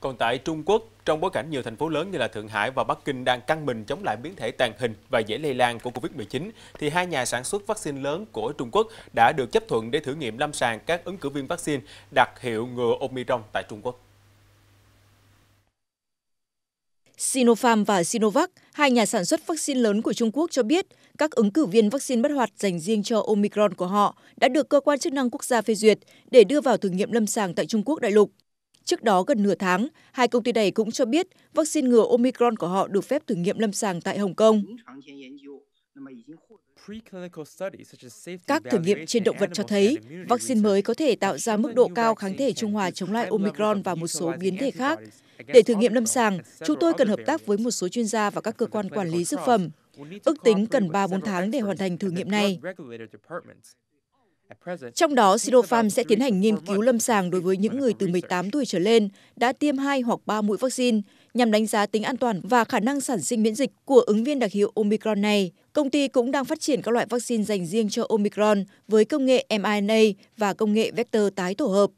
Còn tại Trung Quốc, trong bối cảnh nhiều thành phố lớn như là Thượng Hải và Bắc Kinh đang căng mình chống lại biến thể tàn hình và dễ lây lan của Covid-19, thì hai nhà sản xuất vaccine lớn của Trung Quốc đã được chấp thuận để thử nghiệm lâm sàng các ứng cử viên vaccine đặc hiệu ngừa Omicron tại Trung Quốc. Sinopharm và Sinovac, hai nhà sản xuất vaccine lớn của Trung Quốc cho biết các ứng cử viên vaccine bất hoạt dành riêng cho Omicron của họ đã được cơ quan chức năng quốc gia phê duyệt để đưa vào thử nghiệm lâm sàng tại Trung Quốc đại lục. Trước đó gần nửa tháng, hai công ty này cũng cho biết vaccine ngừa Omicron của họ được phép thử nghiệm lâm sàng tại Hồng Kông. Các thử nghiệm trên động vật cho thấy vaccine mới có thể tạo ra mức độ cao kháng thể trung hòa chống lại Omicron và một số biến thể khác. Để thử nghiệm lâm sàng, chúng tôi cần hợp tác với một số chuyên gia và các cơ quan quản lý dược phẩm. Ước tính cần 3-4 tháng để hoàn thành thử nghiệm này. Trong đó, Sinopharm sẽ tiến hành nghiên cứu lâm sàng đối với những người từ 18 tuổi trở lên đã tiêm 2 hoặc 3 mũi vaccine nhằm đánh giá tính an toàn và khả năng sản sinh miễn dịch của ứng viên đặc hiệu Omicron này. Công ty cũng đang phát triển các loại vaccine dành riêng cho Omicron với công nghệ mRNA và công nghệ vector tái tổ hợp.